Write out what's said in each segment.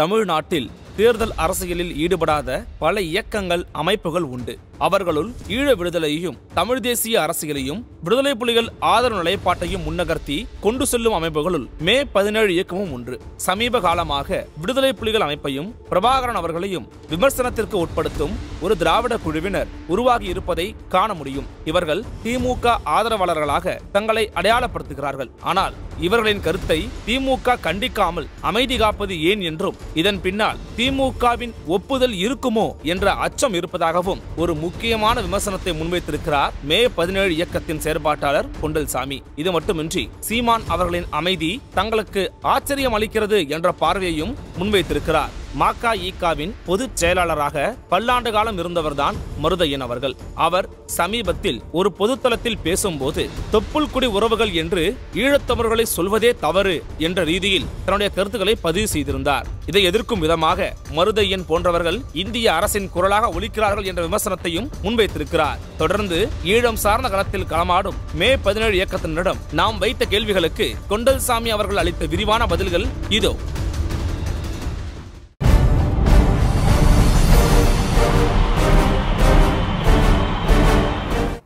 தமிழ்நாட்டில் தேர்தல் அரசியலில் ஈடுபடாத பல இயக்கங்கள் அமைப்புகள் உண்டு அவர்களுள் ஈழ விடுதலையையும் தமிழ் தேசிய அரசியலையும் விடுதலை புலிகள் ஆதரவு நிலைப்பாட்டையும் முன்னகர்த்தி கொண்டு செல்லும் அமைப்புகளுள் மே பதினேழு இயக்கமும் ஒன்று சமீப காலமாக விடுதலை புலிகள் அமைப்பையும் பிரபாகரன் அவர்களையும் விமர்சனத்திற்கு உட்படுத்தும் ஒரு திராவிட குழுவினர் உருவாகி இருப்பதை காண முடியும் இவர்கள் திமுக ஆதரவாளர்களாக தங்களை அடையாளப்படுத்துகிறார்கள் ஆனால் இவர்களின் கருத்தை திமுக கண்டிக்காமல் அமைதி காப்பது ஏன் என்றும் இதன் பின்னால் திமுகவின் ஒப்புதல் இருக்குமோ என்ற அச்சம் இருப்பதாகவும் ஒரு முக்கியமான விமர்சனத்தை முன்வைத்திருக்கிறார் மே பதினேழு இயக்கத்தின் செயற்பாட்டாளர் பொண்டல்சாமி இது மட்டுமின்றி சீமான் அவர்களின் அமைதி தங்களுக்கு ஆச்சரியம் அளிக்கிறது என்ற பார்வையையும் முன்வைத்திருக்கிறார் மாக்கா ஈகாவின் பொதுச் செயலாளராக பல்லாண்டு காலம் இருந்தவர்தான் மருதையன் அவர்கள் அவர் சமீபத்தில் ஒரு பொதுத்தளத்தில் பேசும்போது தொப்புள்குடி உறவுகள் என்று ஈழத்தமிழர்களை சொல்வதே தவறு என்ற ரீதியில் தன்னுடைய கருத்துக்களை பதிவு செய்திருந்தார் இதை எதிர்க்கும் விதமாக மருதையன் போன்றவர்கள் இந்திய அரசின் குரலாக ஒழிக்கிறார்கள் என்ற விமர்சனத்தையும் முன்வைத்திருக்கிறார் தொடர்ந்து ஈழம் சார்ந்த களத்தில் களமாடும் மே பதினேழு இயக்கத்தினரிடம் நாம் வைத்த கேள்விகளுக்கு கொண்டல்சாமி அவர்கள் அளித்த விரிவான பதில்கள் இதோ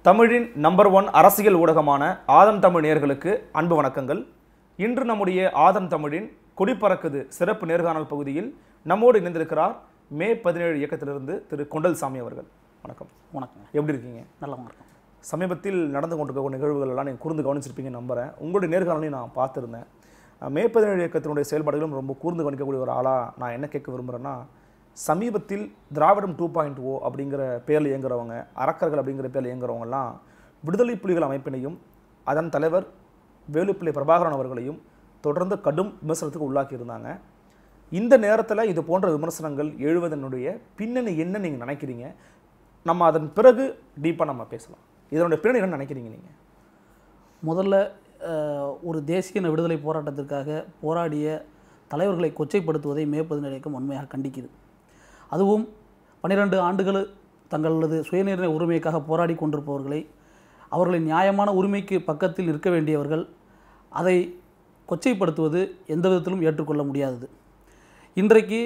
தமிழின் நம்பர் ஒன் அரசியல் ஊடகமான ஆதம் தமிழ் நேர்களுக்கு அன்பு வணக்கங்கள் இன்று நம்முடைய ஆதம் தமிழின் கொடிப்பறக்குது சிறப்பு நேர்காணல் பகுதியில் நம்மோடு இணைந்திருக்கிறார் மே பதினேழு இயக்கத்திலிருந்து திரு கொண்டல் சாமி அவர்கள் வணக்கம் வணக்கம் எப்படி இருக்கீங்க நல்ல வணக்கம் சமீபத்தில் நடந்து கொண்டிருக்க நிகழ்வுகள் எல்லாம் நீங்கள் கூர்ந்து கவனிச்சிருப்பீங்க நம்புகிறேன் உங்களுடைய நேர்காணலையும் நான் பார்த்துருந்தேன் மே பதினேழு இயக்கத்தினுடைய செயல்பாடுகளும் ரொம்ப கூர்ந்து கவனிக்கக்கூடிய ஒரு ஆளாக நான் என்ன கேட்க விரும்புகிறேன்னா சமீபத்தில் திராவிடம் டூ பாயிண்ட் ஓ அப்படிங்கிற பேரில் இயங்குறவங்க அறக்கர்கள் அப்படிங்கிற பேரில் இயங்குறவங்கலாம் விடுதலை புலிகள் அமைப்பினையும் அதன் தலைவர் வேலுப்பிள்ளை பிரபாகரன் அவர்களையும் தொடர்ந்து கடும் விமர்சனத்துக்கு உள்ளாக்கி இருந்தாங்க இந்த நேரத்தில் இது போன்ற விமர்சனங்கள் எழுவதனுடைய பின்னணி என்ன நீங்கள் நினைக்கிறீங்க நம்ம அதன் பிறகு டீப்பாக நம்ம பேசலாம் இதனுடைய பின்னணி என்ன நினைக்கிறீங்க நீங்கள் முதல்ல ஒரு தேசிய விடுதலை போராட்டத்திற்காக போராடிய தலைவர்களை கொச்சைப்படுத்துவதை மே பதினேழுக்கும் உண்மையாக கண்டிக்குது அதுவும் பன்னிரண்டு ஆண்டுகள் தங்களது சுயநிர்ணய உரிமைக்காக போராடி கொண்டிருப்பவர்களை அவர்களின் நியாயமான உரிமைக்கு பக்கத்தில் இருக்க வேண்டியவர்கள் அதை கொச்சைப்படுத்துவது எந்த விதத்திலும் ஏற்றுக்கொள்ள முடியாதது இன்றைக்கு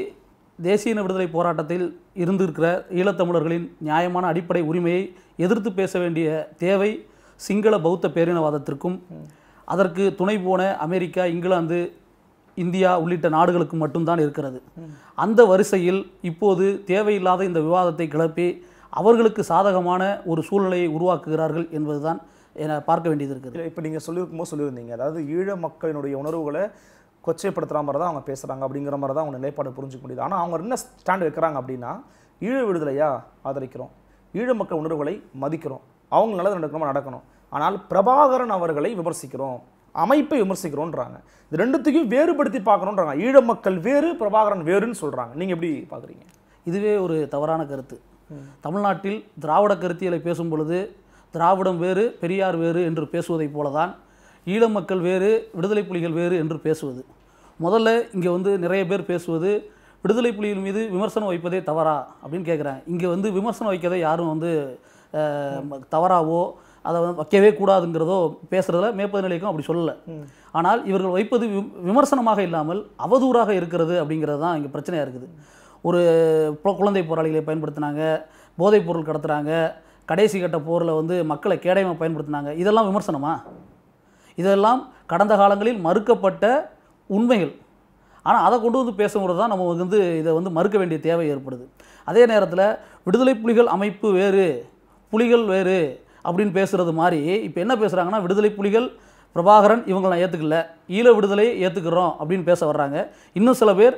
தேசிய விடுதலை போராட்டத்தில் இருந்திருக்கிற ஈழத்தமிழர்களின் நியாயமான அடிப்படை உரிமையை எதிர்த்து பேச வேண்டிய தேவை சிங்கள பௌத்த பேரினவாதத்திற்கும் அதற்கு துணை போன அமெரிக்கா இங்கிலாந்து இந்தியா உள்ளிட்ட நாடுகளுக்கு மட்டும்தான் இருக்கிறது அந்த வரிசையில் இப்போது தேவையில்லாத இந்த விவாதத்தை கிளப்பி அவர்களுக்கு சாதகமான ஒரு சூழ்நிலையை உருவாக்குகிறார்கள் என்பதுதான் என பார்க்க வேண்டியது இருக்குது இப்போ நீங்கள் சொல்லியிருக்கும்போது சொல்லியிருந்தீங்க அதாவது ஈழ மக்களினுடைய உணர்வுகளை கொச்சைப்படுத்துகிற மாதிரி தான் அவங்க பேசுகிறாங்க அப்படிங்கிற மாதிரி தான் அவங்க நிலைப்பாடு புரிஞ்சுக்க முடியுது ஆனால் அவங்க என்ன ஸ்டாண்ட் வைக்கிறாங்க அப்படின்னா ஈழ விடுதலையா ஆதரிக்கிறோம் ஈழ மக்கள் உணர்வுகளை மதிக்கிறோம் நல்லது நடக்கணுமா நடக்கணும் ஆனால் பிரபாகரன் அவர்களை விமர்சிக்கிறோம் அமைப்பை விமர்சிக்கிறோன்றாங்க இது ரெண்டுத்தையும் வேறுபடுத்தி பார்க்கணுன்றாங்க ஈழ மக்கள் வேறு பிரபாகரன் வேறுன்னு சொல்கிறாங்க நீங்கள் எப்படி பார்க்குறீங்க இதுவே ஒரு தவறான கருத்து தமிழ்நாட்டில் திராவிட கருத்தியலை பேசும் பொழுது திராவிடம் வேறு பெரியார் வேறு என்று பேசுவதைப் போல தான் ஈழ மக்கள் வேறு விடுதலை புலிகள் வேறு என்று பேசுவது முதல்ல இங்கே வந்து நிறைய பேர் பேசுவது விடுதலை புலிகள் மீது விமர்சனம் வைப்பதே தவறா அப்படின்னு கேட்குறேன் இங்கே வந்து விமர்சனம் வைக்கிறதை யாரும் வந்து தவறாவோ அதை வந்து வைக்கவே கூடாதுங்கிறதோ பேசுகிறதுல மேற்பதிநிலைக்கும் அப்படி சொல்லலை ஆனால் இவர்கள் வைப்பது விமர்சனமாக இல்லாமல் அவதூறாக இருக்கிறது அப்படிங்கிறது தான் இங்கே பிரச்சனையாக இருக்குது ஒரு குழந்தை போராளிகளை பயன்படுத்தினாங்க போதைப் பொருள் கடத்துகிறாங்க கடைசி கட்ட போரில் வந்து மக்களை கேடயமாக பயன்படுத்தினாங்க இதெல்லாம் விமர்சனமா இதெல்லாம் கடந்த காலங்களில் மறுக்கப்பட்ட உண்மைகள் ஆனால் அதை கொண்டு வந்து பேசுங்கிறது தான் நம்ம வந்து இதை வந்து மறுக்க வேண்டிய தேவை ஏற்படுது அதே நேரத்தில் விடுதலை புலிகள் அமைப்பு வேறு புலிகள் வேறு அப்படின்னு பேசுகிறது மாதிரி இப்போ என்ன பேசுகிறாங்கன்னா விடுதலை புலிகள் பிரபாகரன் இவங்களை நான் ஏற்றுக்கல ஈழ விடுதலையை ஏற்றுக்கிறோம் அப்படின்னு பேச வர்றாங்க இன்னும் சில பேர்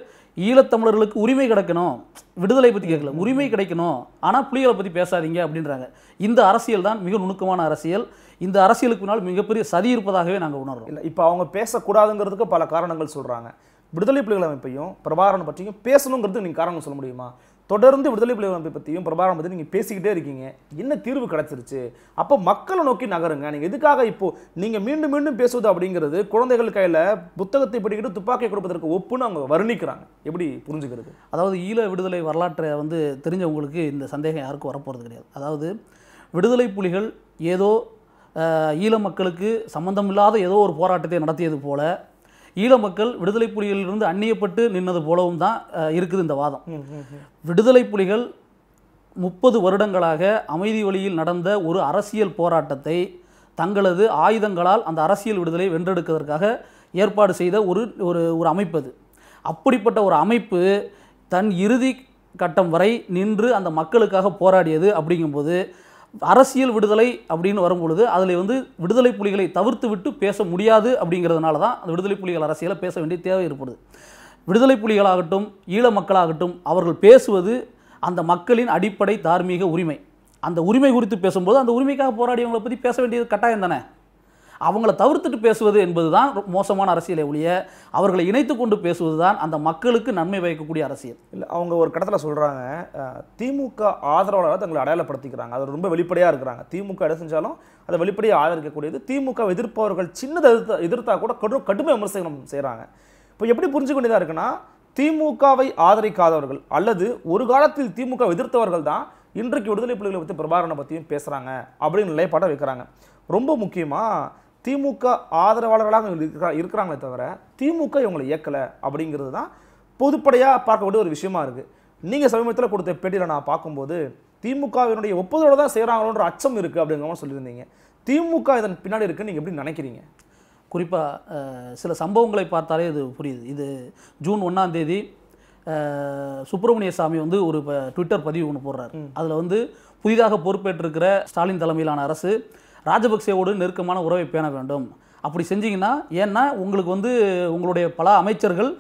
ஈழத்தமிழர்களுக்கு உரிமை கிடைக்கணும் விடுதலை பற்றி கேட்கல உரிமை கிடைக்கணும் ஆனால் புலிகளை பற்றி பேசாதீங்க அப்படின்றாங்க இந்த அரசியல் தான் மிக நுணுக்கமான அரசியல் இந்த அரசியலுக்கு முன்னால் மிகப்பெரிய சதி இருப்பதாகவே நாங்கள் உணர்றோம் இல்லை இப்போ அவங்க பேசக்கூடாதுங்கிறதுக்கு பல காரணங்கள் சொல்கிறாங்க விடுதலை புலிகள் அமைப்பையும் பிரபாகரன் பற்றியும் பேசணுங்கிறது நீங்கள் காரணம் சொல்ல முடியுமா தொடர்ந்து விடுதலை புலிகள் அமைப்பை பற்றியும் பிரபாகரன் பற்றி நீங்கள் பேசிக்கிட்டே இருக்கீங்க என்ன தீர்வு கிடச்சிருச்சு அப்போ மக்களை நோக்கி நகருங்க நீங்கள் எதுக்காக இப்போது நீங்கள் மீண்டும் மீண்டும் பேசுவது அப்படிங்கிறது குழந்தைகள் கையில் புத்தகத்தை படிக்கிட்டு துப்பாக்கி கொடுப்பதற்கு ஒப்புன்னு அவங்க வர்ணிக்கிறாங்க எப்படி புரிஞ்சுக்கிறது அதாவது ஈழ விடுதலை வரலாற்றை வந்து தெரிஞ்சவங்களுக்கு இந்த சந்தேகம் யாருக்கும் வரப்போகிறது கிடையாது அதாவது விடுதலை புலிகள் ஏதோ ஈழ மக்களுக்கு சம்மந்தமில்லாத ஏதோ ஒரு போராட்டத்தை நடத்தியது போல ஈழ மக்கள் விடுதலை புலிகளிலிருந்து அந்நியப்பட்டு நின்னது போலவும் தான் இருக்குது இந்த வாதம் விடுதலை புலிகள் முப்பது வருடங்களாக அமைதி வழியில் நடந்த ஒரு அரசியல் போராட்டத்தை தங்களது ஆயுதங்களால் அந்த அரசியல் விடுதலை வென்றெடுப்பதற்காக ஏற்பாடு செய்த ஒரு ஒரு ஒரு அமைப்பு அது அப்படிப்பட்ட ஒரு அமைப்பு தன் இறுதி கட்டம் வரை நின்று அந்த மக்களுக்காக போராடியது அப்படிங்கும்போது அரசியல் விடுதலை அப்படின்னு வரும்பொழுது அதில் வந்து விடுதலை புலிகளை தவிர்த்து விட்டு பேச முடியாது அப்படிங்கிறதுனால தான் அந்த விடுதலை புலிகள் அரசியலை பேச வேண்டிய தேவை ஏற்படுது விடுதலை புலிகளாகட்டும் ஈழ மக்களாகட்டும் அவர்கள் பேசுவது அந்த மக்களின் அடிப்படை தார்மீக உரிமை அந்த உரிமை குறித்து பேசும்போது அந்த உரிமைக்காக போராடியவங்களை பற்றி பேச வேண்டியது கட்டாயம் தானே அவங்கள தவிர்த்துட்டு பேசுவது என்பது தான் மோசமான அரசியலை ஒழிய அவர்களை இணைத்து கொண்டு பேசுவது தான் அந்த மக்களுக்கு நன்மை வைக்கக்கூடிய அரசியல் இல்லை அவங்க ஒரு கடத்தில் சொல்கிறாங்க திமுக ஆதரவாளராக தங்களை அடையாளப்படுத்திக்கிறாங்க அது ரொம்ப வெளிப்படையாக இருக்கிறாங்க திமுக எடை செஞ்சாலும் அதை வெளிப்படையாக ஆதரிக்கக்கூடியது திமுக எதிர்ப்பவர்கள் சின்னதை எதிர்த்த எதிர்த்தா கூட கடும் கடுமை விமர்சனம் செய்கிறாங்க இப்போ எப்படி புரிஞ்சுக்க வேண்டியதாக இருக்குன்னா திமுகவை ஆதரிக்காதவர்கள் அல்லது ஒரு காலத்தில் திமுக எதிர்த்தவர்கள் தான் இன்றைக்கு விடுதலை புலிகளை பற்றி பிரபாகரனை பற்றியும் பேசுகிறாங்க அப்படின்னு நிலைப்பாட்டை வைக்கிறாங்க ரொம்ப முக்கியமாக திமுக ஆதரவாளர்களாக இருக்கிறாங்களே தவிர திமுக இவங்களை இயக்கலை அப்படிங்கிறது தான் பொதுப்படையாக பார்க்கக்கூடிய ஒரு விஷயமா இருக்குது நீங்கள் சமீபத்தில் கொடுத்த பேட்டியில் நான் பார்க்கும்போது திமுகவினுடைய ஒப்புதலோடு தான் செய்கிறாங்களோன்ற அச்சம் இருக்குது அப்படிங்கிற மாதிரி சொல்லியிருந்தீங்க திமுக இதன் பின்னாடி இருக்குன்னு நீங்கள் எப்படி நினைக்கிறீங்க குறிப்பாக சில சம்பவங்களை பார்த்தாலே இது புரியுது இது ஜூன் ஒன்றாம் தேதி சுப்பிரமணிய சாமி வந்து ஒரு ட்விட்டர் பதிவு ஒன்று போடுறாரு அதில் வந்து புதிதாக பொறுப்பேற்றிருக்கிற ஸ்டாலின் தலைமையிலான அரசு ராஜபக்சேவோடு நெருக்கமான உறவை பேண வேண்டும் அப்படி செஞ்சீங்கன்னா ஏன்னா உங்களுக்கு வந்து உங்களுடைய பல அமைச்சர்கள்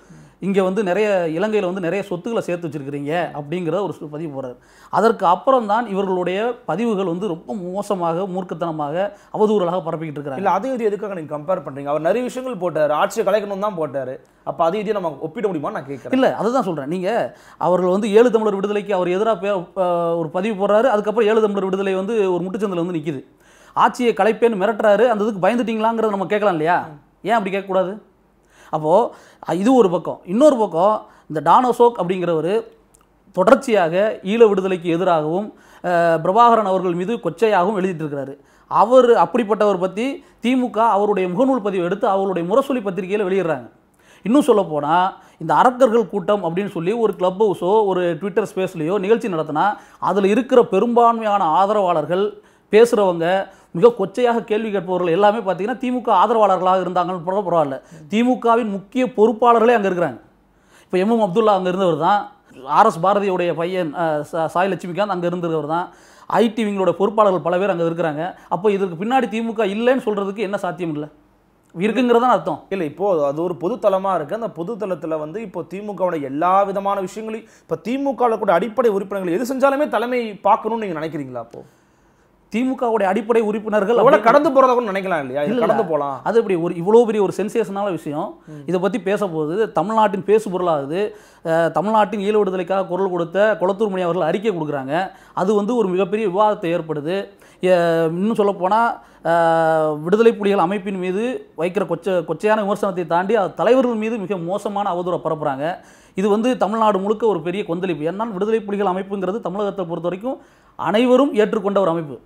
இங்கே வந்து நிறைய இலங்கையில் வந்து நிறைய சொத்துக்களை சேர்த்து வச்சுருக்கிறீங்க அப்படிங்கிற ஒரு பதிவு போகிறார் அதற்கு அப்புறம் தான் இவர்களுடைய பதிவுகள் வந்து ரொம்ப மோசமாக மூர்க்கத்தனமாக அவதூறலாக பரப்பிக்கிட்டு இருக்கிறாங்க இல்லை அதை இது எதுக்காக நீங்கள் கம்பேர் பண்ணுறீங்க அவர் நிறைய விஷயங்கள் போட்டார் ஆட்சியை கலைக்கணும் தான் போட்டார் அப்போ அதை இதை நம்ம ஒப்பிட முடியுமா நான் கேட்குறேன் இல்லை அதுதான் சொல்கிறேன் நீங்கள் அவர்கள் வந்து ஏழு தமிழர் விடுதலைக்கு அவர் எதிராக ஒரு பதிவு போடுறாரு அதுக்கப்புறம் ஏழு தமிழர் விடுதலை வந்து ஒரு முட்டுச்சந்தில் வந்து நிற்கிது ஆட்சியை கலைப்பேன்னு மிரட்டுறாரு அந்த இதுக்கு பயந்துட்டீங்களாங்கிறத நம்ம கேட்கலாம் இல்லையா ஏன் அப்படி கேட்கக்கூடாது அப்போது இது ஒரு பக்கம் இன்னொரு பக்கம் இந்த டானோசோக் அப்படிங்கிறவர் தொடர்ச்சியாக ஈழ விடுதலைக்கு எதிராகவும் பிரபாகரன் அவர்கள் மீது கொச்சையாகவும் எழுதிட்டு அவர் அப்படிப்பட்டவர் பற்றி திமுக அவருடைய முகநூல் பதிவு எடுத்து அவருடைய முரசொலி பத்திரிகையில் வெளியிடுறாங்க இன்னும் சொல்லப்போனால் இந்த அரக்கர்கள் கூட்டம் அப்படின்னு சொல்லி ஒரு கிளப் ஹவுஸோ ஒரு ட்விட்டர் ஸ்பேஸ்லேயோ நிகழ்ச்சி நடத்தினா அதில் இருக்கிற பெரும்பான்மையான ஆதரவாளர்கள் பேசுகிறவங்க மிக கொச்சையாக கேள்வி கேட்பவர்கள் எல்லாமே பார்த்தீங்கன்னா திமுக ஆதரவாளர்களாக இருந்தாங்கன்னு பரவாயில்ல திமுகவின் முக்கிய பொறுப்பாளர்களே அங்கே இருக்கிறாங்க இப்போ எம் எம் அப்துல்லா அங்கே இருந்தவர் தான் ஆர்எஸ் பாரதியுடைய பையன் சாய் லட்சுமிகாந்த் அங்கே இருந்தவர் தான் ஐடி பொறுப்பாளர்கள் பல பேர் அங்கே இருக்கிறாங்க அப்போ இதற்கு பின்னாடி திமுக இல்லைன்னு சொல்கிறதுக்கு என்ன சாத்தியம் இல்லை இருக்குங்கிறதான் அர்த்தம் இல்லை இப்போது அது ஒரு பொதுத்தலமாக இருக்குது அந்த பொதுத்தலத்தில் வந்து இப்போ திமுகவோட எல்லா விதமான விஷயங்களையும் இப்போ திமுகவில் கூட அடிப்படை உறுப்பினர்கள் எது செஞ்சாலுமே தலைமை பார்க்கணும்னு நீங்கள் நினைக்கிறீங்களா அப்போது திமுகவுடைய அடிப்படை உறுப்பினர்கள் அவ்வளோ கடந்து போகிறத கூட நினைக்கலாம் இல்லையா கடந்து போகலாம் அது இப்படி ஒரு இவ்வளோ பெரிய ஒரு சென்சேஷனான விஷயம் இதை பற்றி பேசப்போகுது தமிழ்நாட்டின் பேசு பொருளாகுது தமிழ்நாட்டின் ஈழ விடுதலைக்காக குரல் கொடுத்த குளத்தூர் மணி அவர்கள் அறிக்கை கொடுக்குறாங்க அது வந்து ஒரு மிகப்பெரிய விவாதத்தை ஏற்படுது இன்னும் சொல்லப்போனால் விடுதலை புலிகள் அமைப்பின் மீது வைக்கிற கொச்ச கொச்சையான விமர்சனத்தை தாண்டி தலைவர்கள் மீது மிக மோசமான அவதூறை பரப்புகிறாங்க இது வந்து தமிழ்நாடு முழுக்க ஒரு பெரிய கொந்தளிப்பு என்னால் விடுதலை புலிகள் அமைப்புங்கிறது தமிழகத்தை பொறுத்த வரைக்கும் அனைவரும் ஏற்றுக்கொண்ட ஒரு அமைப்பு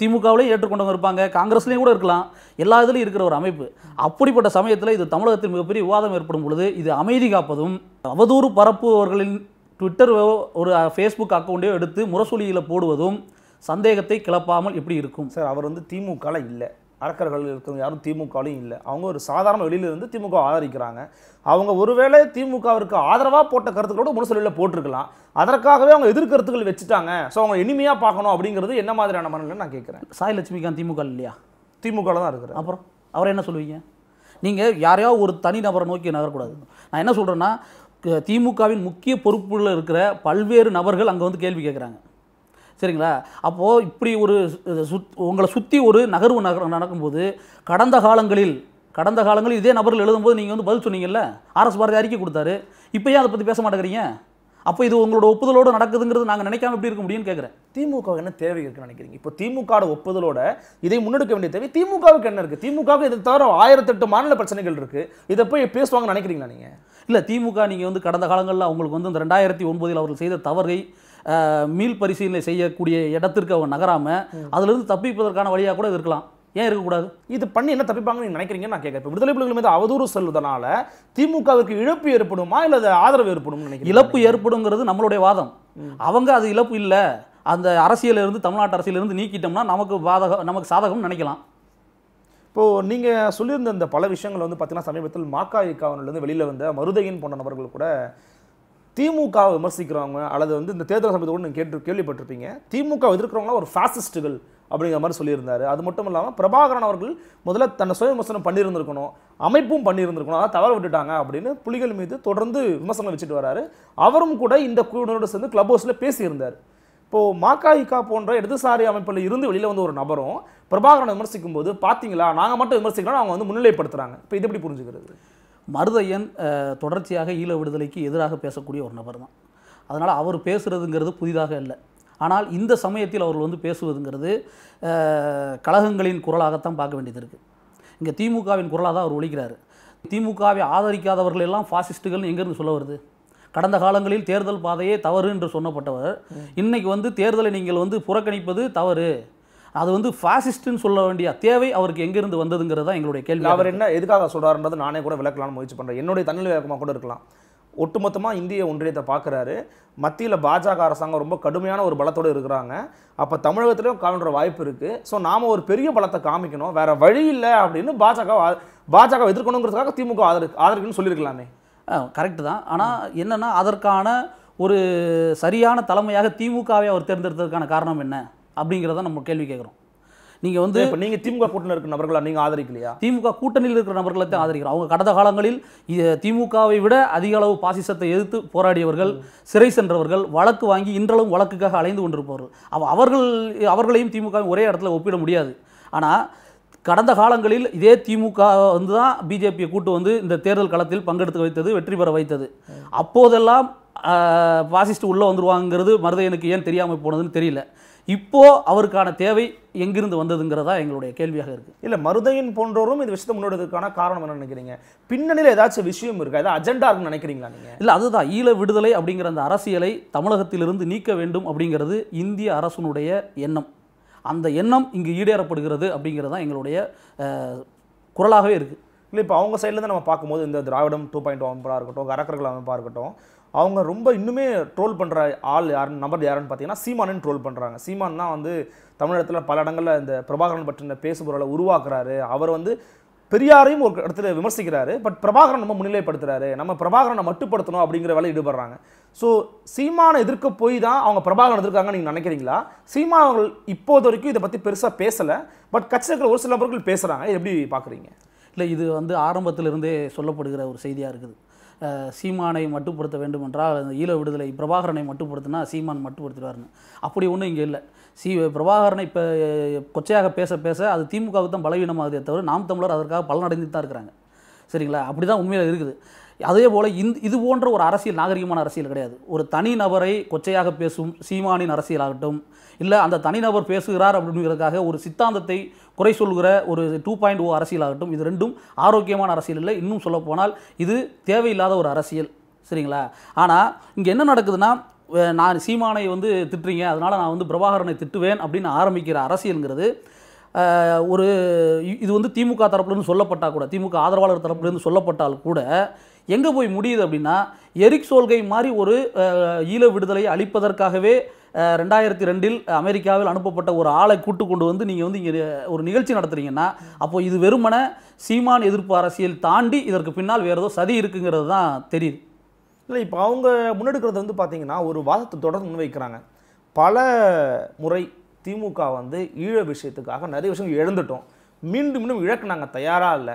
திமுகவிலையும் ஏற்றுக்கொண்டவங்க இருப்பாங்க காங்கிரஸ்லேயும் கூட இருக்கலாம் எல்லா இதுலையும் இருக்கிற ஒரு அமைப்பு அப்படிப்பட்ட சமயத்தில் இது தமிழகத்தில் மிகப்பெரிய விவாதம் ஏற்படும் பொழுது இது அமைதி காப்பதும் அவதூறு பரப்புபவர்களின் ட்விட்டர் ஒரு ஃபேஸ்புக் அக்கௌண்ட்டையோ எடுத்து முரசொலியில் போடுவதும் சந்தேகத்தை கிளப்பாமல் எப்படி இருக்கும் சார் அவர் வந்து திமுகவில் இல்லை அரக்கர்கள் இருக்கிறவங்க யாரும் திமுகவிலையும் இல்லை அவங்க ஒரு சாதாரண வெளியிலிருந்து திமுக ஆதரிக்கிறாங்க அவங்க ஒருவேளை திமுகவிற்கு ஆதரவாக போட்ட கருத்துக்களோட முழுசொலியில் போட்டிருக்கலாம் அதற்காகவே அவங்க எதிர்கருத்துக்கள் வச்சுட்டாங்க ஸோ அவங்க இனிமையாக பார்க்கணும் அப்படிங்கிறது என்ன மாதிரியான மனநிலை நான் கேட்குறேன் சாய் லட்சுமிகாந்த் திமுக இல்லையா திமுகவில் தான் இருக்கிற அப்புறம் அவரை என்ன சொல்லுவீங்க நீங்கள் யாரையாவது ஒரு தனி நபரை நோக்கி நகரக்கூடாது நான் என்ன சொல்கிறேன்னா திமுகவின் முக்கிய பொறுப்புகளில் இருக்கிற பல்வேறு நபர்கள் அங்கே வந்து கேள்வி கேட்குறாங்க சரிங்களா அப்போது இப்படி ஒரு சுத் உங்களை சுற்றி ஒரு நகர்வு நக நடக்கும்போது கடந்த காலங்களில் கடந்த காலங்களில் இதே நபர்கள் எழுதும்போது நீங்கள் வந்து பதில் சொன்னீங்கல்ல ஆர்எஸ் பாரதி அறிக்கை கொடுத்தாரு இப்போ அதை பற்றி பேச மாட்டேங்கிறீங்க அப்போ இது உங்களோட ஒப்புதலோடு நடக்குதுங்கிறது நாங்கள் நினைக்காம எப்படி இருக்க முடியும்னு கேட்குறேன் திமுக என்ன தேவை இருக்குன்னு நினைக்கிறீங்க இப்போ திமுகவோட ஒப்புதலோட இதை முன்னெடுக்க வேண்டிய தேவை திமுகவுக்கு என்ன இருக்குது திமுகவுக்கு இதை தவிர ஆயிரத்தெட்டு மாநில பிரச்சனைகள் இருக்குது இதை போய் பேசுவாங்கன்னு நினைக்கிறீங்களா நீங்கள் இல்லை திமுக நீங்கள் வந்து கடந்த காலங்களில் அவங்களுக்கு வந்து இந்த ரெண்டாயிரத்தி ஒன்பதில் அவர்கள் செய்த தவறை மீள் பரிசீலனை செய்யக்கூடிய இடத்திற்கு அவங்க நகராமல் அதுலேருந்து தப்பிப்பதற்கான வழியாக கூட இருக்கலாம் ஏன் இருக்கக்கூடாது இது பண்ணி என்ன தப்பிப்பாங்கன்னு நீங்கள் நினைக்கிறீங்கன்னு நான் கேட்குறேன் இப்போ விடுதலை புலிகள் மீது அவதூறு செல்வதனால திமுகவுக்கு இழப்பு ஏற்படுமா இல்லை அது ஆதரவு ஏற்படும் இழப்பு ஏற்படுங்கிறது நம்மளுடைய வாதம் அவங்க அது இழப்பு இல்லை அந்த அரசியலிருந்து தமிழ்நாட்டு அரசியலிருந்து நீக்கிட்டோம்னா நமக்கு பாதகம் நமக்கு சாதகம்னு நினைக்கலாம் இப்போது நீங்கள் சொல்லியிருந்த இந்த பல விஷயங்கள் வந்து பார்த்தீங்கன்னா சமீபத்தில் மாக்கா இக்காவனிலேருந்து வெளியில் வந்த மருதையின் போன்ற நபர்கள் கூட திமுகவை விமர்சிக்கிறவங்க அல்லது வந்து இந்த தேர்தல் சமயத்தோடு நீங்கள் கேட்டு கேள்விப்பட்டிருப்பீங்க திமுக எதிர்க்கிறவங்களாம் ஒரு ஃபேசிஸ்ட்டுகள் அப்படிங்கிற மாதிரி சொல்லியிருந்தார் அது மட்டும் இல்லாமல் பிரபாகரன் அவர்கள் முதல்ல தன்னை சுய விமர்சனம் பண்ணியிருந்திருக்கணும் அமைப்பும் பண்ணியிருந்திருக்கணும் அதை தவற விட்டுட்டாங்க அப்படின்னு புலிகள் மீது தொடர்ந்து விமர்சனம் வச்சுட்டு வராரு அவரும் கூட இந்த குழுவினரோடு சேர்ந்து கிளப் ஹவுஸில் பேசியிருந்தார் இப்போது மாக்காயிக்கா போன்ற இடதுசாரி அமைப்பில் இருந்து வெளியில் வந்து ஒரு நபரும் பிரபாகரனை விமர்சிக்கும் போது பார்த்தீங்களா நாங்கள் மட்டும் விமர்சிக்கிறோம் அவங்க வந்து முன்னிலைப்படுத்துகிறாங்க இப்போ இது எப்படி புரிஞ்சுக்கிறது மருதையன் தொடர்ச்சியாக ஈழ விடுதலைக்கு எதிராக பேசக்கூடிய ஒரு நபர் தான் அதனால் அவர் பேசுகிறதுங்கிறது புதிதாக இல்லை ஆனால் இந்த சமயத்தில் அவர்கள் வந்து பேசுவதுங்கிறது கழகங்களின் குரலாகத்தான் பார்க்க வேண்டியது இருக்குது இங்கே திமுகவின் குரலாக தான் அவர் ஒழிக்கிறார் திமுகவை ஆதரிக்காதவர்கள் எல்லாம் ஃபாசிஸ்ட்டுகள் எங்கேருந்து சொல்ல வருது கடந்த காலங்களில் தேர்தல் பாதையே தவறு என்று சொன்னப்பட்டவர் இன்றைக்கி வந்து தேர்தலை நீங்கள் வந்து புறக்கணிப்பது தவறு அது வந்து ஃபாசிஸ்ட்னு சொல்ல வேண்டிய தேவை அவருக்கு எங்கிருந்து வந்ததுங்கிறது தான் எங்களுடைய கேள்வி அவர் என்ன எதுக்காக சொல்கிறாருன்றது நானே கூட விளக்கலாம்னு முயற்சி பண்ணுறேன் என்னுடைய தன்னிலை விளக்கமாக கூட இருக்கலாம் ஒட்டுமொத்தமாக இந்திய ஒன்றியத்தை பார்க்குறாரு மத்தியில் பாஜக அரசாங்கம் ரொம்ப கடுமையான ஒரு பலத்தோடு இருக்கிறாங்க அப்போ தமிழகத்திலையும் காணுற வாய்ப்பு இருக்குது ஸோ நாம் ஒரு பெரிய பலத்தை காமிக்கணும் வேறு வழி இல்லை அப்படின்னு பாஜக பாஜக எதிர்க்கணுங்கிறதுக்காக திமுக ஆதரி ஆதரிக்கணும்னு சொல்லியிருக்கலாமே கரெக்டு தான் ஆனால் என்னென்னா அதற்கான ஒரு சரியான தலைமையாக திமுகவை அவர் தேர்ந்தெடுத்ததுக்கான காரணம் என்ன அப்படிங்கிறத நம்ம கேள்வி கேட்குறோம் நீங்கள் வந்து இப்போ நீங்கள் திமுக கூட்டணியில் இருக்கிற நபர்களை நீங்கள் ஆதரிக்கலையா திமுக கூட்டணியில் இருக்கிற நபர்களை தான் ஆதரிக்கிறோம் அவங்க கடந்த காலங்களில் திமுகவை விட அதிக அளவு பாசிசத்தை எதிர்த்து போராடியவர்கள் சிறை சென்றவர்கள் வழக்கு வாங்கி இன்றளவும் வழக்குக்காக அலைந்து கொண்டிருப்பவர்கள் அவர்கள் அவர்களையும் திமுக ஒரே இடத்துல ஒப்பிட முடியாது ஆனால் கடந்த காலங்களில் இதே திமுக வந்து தான் பிஜேபியை கூட்டு வந்து இந்த தேர்தல் களத்தில் பங்கெடுத்து வைத்தது வெற்றி பெற வைத்தது அப்போதெல்லாம் பாசிஸ்ட் உள்ளே வந்துருவாங்கிறது எனக்கு ஏன் தெரியாமல் போனதுன்னு தெரியல இப்போது அவருக்கான தேவை எங்கிருந்து வந்ததுங்கிறதா எங்களுடைய கேள்வியாக இருக்குது இல்லை மருதையின் போன்றோரும் இந்த விஷயத்தை முன்னோடுறதுக்கான காரணம் என்ன நினைக்கிறீங்க பின்னணியில் ஏதாச்சும் விஷயம் இருக்கா ஏதாவது அஜெண்டா இருக்குன்னு நினைக்கிறீங்களா நீங்கள் இல்லை அதுதான் ஈழ விடுதலை அப்படிங்கிற அந்த அரசியலை தமிழகத்திலிருந்து நீக்க வேண்டும் அப்படிங்கிறது இந்திய அரசனுடைய எண்ணம் அந்த எண்ணம் இங்கு ஈடேறப்படுகிறது அப்படிங்கிறது தான் எங்களுடைய குரலாகவே இருக்குது இல்லை இப்போ அவங்க சைடில் தான் நம்ம பார்க்கும்போது இந்த திராவிடம் டூ பாயிண்ட் அமைப்பாக இருக்கட்டும் கரக்கர்கள் அமைப்பாக இருக்கட்டும் அவங்க ரொம்ப இன்னுமே ட்ரோல் பண்ணுற ஆள் யாருன்னு நம்பர் யாருன்னு பார்த்தீங்கன்னா சீமானன் ட்ரோல் பண்ணுறாங்க சீமான் தான் வந்து தமிழகத்தில் பல இடங்களில் இந்த பிரபாகரன் பற்றின பேசுபொருளை உருவாக்குறாரு அவர் வந்து பெரியாரையும் ஒரு இடத்துல விமர்சிக்கிறாரு பட் பிரபாகரன் நம்ம முன்னிலைப்படுத்துறாரு நம்ம பிரபாகரனை மட்டுப்படுத்தணும் அப்படிங்கிற வேலை ஈடுபடுறாங்க ஸோ சீமானை எதிர்க்க போய் தான் அவங்க பிரபாகரன் எதிர்க்காங்க நீங்கள் நினைக்கிறீங்களா சீமா அவர்கள் இப்போது வரைக்கும் இதை பற்றி பெருசாக பேசலை பட் கட்சியில் ஒரு சில நபர்கள் பேசுகிறாங்க எப்படி பார்க்குறீங்க இல்லை இது வந்து ஆரம்பத்திலிருந்தே சொல்லப்படுகிற ஒரு செய்தியாக இருக்குது சீமானை மட்டுப்படுத்த வேண்டுமென்றால் அந்த ஈழ விடுதலை பிரபாகரனை மட்டுப்படுத்தினா சீமான் மட்டுப்படுத்திடுவார்னு அப்படி ஒன்றும் இங்கே இல்லை சி பிரபாகரனை இப்போ கொச்சையாக பேச பேச அது திமுகவுக்கு தான் பலவீனமாகுதே தவிர நாம் தமிழர் அதற்காக பலனடைந்து தான் இருக்கிறாங்க சரிங்களா அப்படி தான் உண்மையில் இருக்குது அதே போல் இந்த இது போன்ற ஒரு அரசியல் நாகரிகமான அரசியல் கிடையாது ஒரு தனிநபரை கொச்சையாக பேசும் சீமானின் அரசியலாகட்டும் இல்லை அந்த தனிநபர் பேசுகிறார் அப்படிங்கிறதுக்காக ஒரு சித்தாந்தத்தை குறை சொல்கிற ஒரு டூ பாயிண்ட் ஓ அரசியலாகட்டும் இது ரெண்டும் ஆரோக்கியமான அரசியல் இல்லை இன்னும் சொல்லப்போனால் இது தேவையில்லாத ஒரு அரசியல் சரிங்களா ஆனால் இங்கே என்ன நடக்குதுன்னா நான் சீமானை வந்து திட்டுறீங்க அதனால் நான் வந்து பிரபாகரனை திட்டுவேன் அப்படின்னு ஆரம்பிக்கிற அரசியலுங்கிறது ஒரு இது வந்து திமுக தரப்புலேருந்து சொல்லப்பட்டால் கூட திமுக ஆதரவாளர் தரப்புலேருந்து சொல்லப்பட்டால் கூட எங்கே போய் முடியுது அப்படின்னா எரிக் சோல்கை மாதிரி ஒரு ஈழ விடுதலையை அளிப்பதற்காகவே ரெண்டாயிரத்தி ரெண்டில் அமெரிக்காவில் அனுப்பப்பட்ட ஒரு ஆளை கூட்டு கொண்டு வந்து நீங்கள் வந்து இங்கே ஒரு நிகழ்ச்சி நடத்துகிறீங்கன்னா அப்போது இது வெறுமன சீமான் எதிர்ப்பு அரசியல் தாண்டி இதற்கு பின்னால் வேறு ஏதோ சதி இருக்குங்கிறது தான் தெரியுது இல்லை இப்போ அவங்க முன்னெடுக்கிறது வந்து பார்த்திங்கன்னா ஒரு வாதத்தை தொடர்ந்து முன்வைக்கிறாங்க பல முறை திமுக வந்து ஈழ விஷயத்துக்காக நிறைய விஷயங்கள் இழந்துட்டோம் மீண்டும் மீண்டும் இழக்கு நாங்கள் தயாராக இல்லை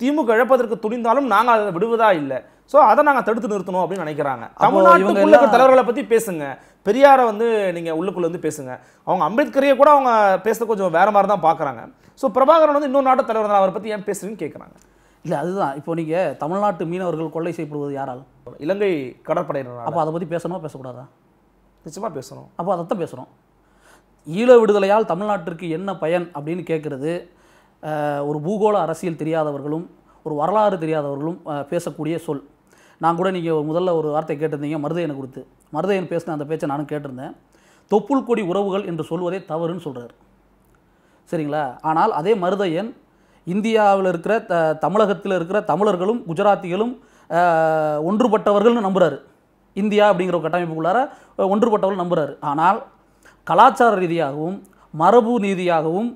திமுக இழப்பதற்கு துணிந்தாலும் நாங்கள் அதை விடுவதா இல்லை ஸோ அதை நாங்கள் தடுத்து நிறுத்தணும் அப்படின்னு நினைக்கிறாங்க தமிழ்நாட்டுக்குள்ள தலைவர்களை பற்றி பேசுங்க பெரியாரை வந்து நீங்கள் உள்ளுக்குள்ள வந்து பேசுங்க அவங்க அம்பேத்கரையே கூட அவங்க பேச கொஞ்சம் வேற மாதிரி தான் பார்க்குறாங்க ஸோ பிரபாகரன் வந்து இன்னொரு நாட்டு தலைவர் தான் அவரை பற்றி ஏன் பேசுறீங்கன்னு கேட்குறாங்க இல்லை அதுதான் இப்போ நீங்கள் தமிழ்நாட்டு மீனவர்கள் கொள்ளை செய்யப்படுவது யாரால் இலங்கை கடற்படையினர் அப்போ அதை பற்றி பேசணுமா பேசக்கூடாதா நிச்சயமாக பேசணும் அப்போ அதைத்தான் பேசுகிறோம் ஈழ விடுதலையால் தமிழ்நாட்டிற்கு என்ன பயன் அப்படின்னு கேட்குறது ஒரு பூகோள அரசியல் தெரியாதவர்களும் ஒரு வரலாறு தெரியாதவர்களும் பேசக்கூடிய சொல் நான் கூட நீங்கள் முதல்ல ஒரு வார்த்தை கேட்டிருந்தீங்க மருதையனை கொடுத்து மருதையன் பேசின அந்த பேச்சை நானும் கேட்டிருந்தேன் தொப்புள் கொடி உறவுகள் என்று சொல்வதே தவறுன்னு சொல்கிறார் சரிங்களா ஆனால் அதே மருதையன் இந்தியாவில் இருக்கிற த தமிழகத்தில் இருக்கிற தமிழர்களும் குஜராத்திகளும் ஒன்றுபட்டவர்கள்னு நம்புகிறாரு இந்தியா அப்படிங்கிற ஒரு கட்டமைப்புக்குள்ளார ஒன்றுபட்டவர்கள் நம்புகிறாரு ஆனால் கலாச்சார ரீதியாகவும் மரபு ரீதியாகவும்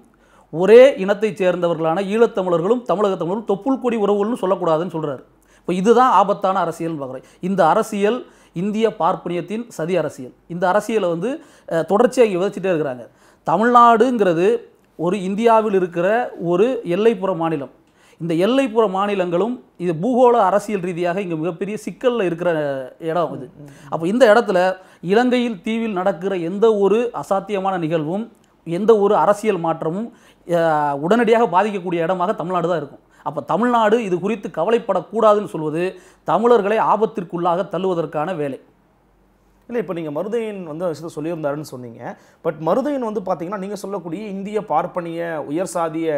ஒரே இனத்தைச் சேர்ந்தவர்களான ஈழத்தமிழர்களும் தமிழக தமிழரும் தொப்புள் கொடி உறவுகள்னு சொல்லக்கூடாதுன்னு சொல்கிறார் இப்போ இதுதான் ஆபத்தான அரசியல் பார்க்குறேன் இந்த அரசியல் இந்திய பார்ப்பனியத்தின் சதி அரசியல் இந்த அரசியலை வந்து தொடர்ச்சியாக விதைச்சிட்டே இருக்கிறாங்க தமிழ்நாடுங்கிறது ஒரு இந்தியாவில் இருக்கிற ஒரு எல்லைப்புற மாநிலம் இந்த எல்லைப்புற மாநிலங்களும் இது பூகோள அரசியல் ரீதியாக இங்கே மிகப்பெரிய சிக்கலில் இருக்கிற இடம் இது அப்போ இந்த இடத்துல இலங்கையில் தீவில் நடக்கிற எந்த ஒரு அசாத்தியமான நிகழ்வும் எந்த ஒரு அரசியல் மாற்றமும் உடனடியாக பாதிக்கக்கூடிய இடமாக தமிழ்நாடு தான் இருக்கும் அப்போ தமிழ்நாடு இது குறித்து கவலைப்படக்கூடாதுன்னு சொல்வது தமிழர்களை ஆபத்திற்குள்ளாக தள்ளுவதற்கான வேலை இல்லை இப்போ நீங்கள் மருதையன் வந்து விஷயத்தை சொல்லியிருந்தாருன்னு சொன்னீங்க பட் மருதையன் வந்து பார்த்தீங்கன்னா நீங்கள் சொல்லக்கூடிய இந்திய பார்ப்பனிய உயர் சாதிய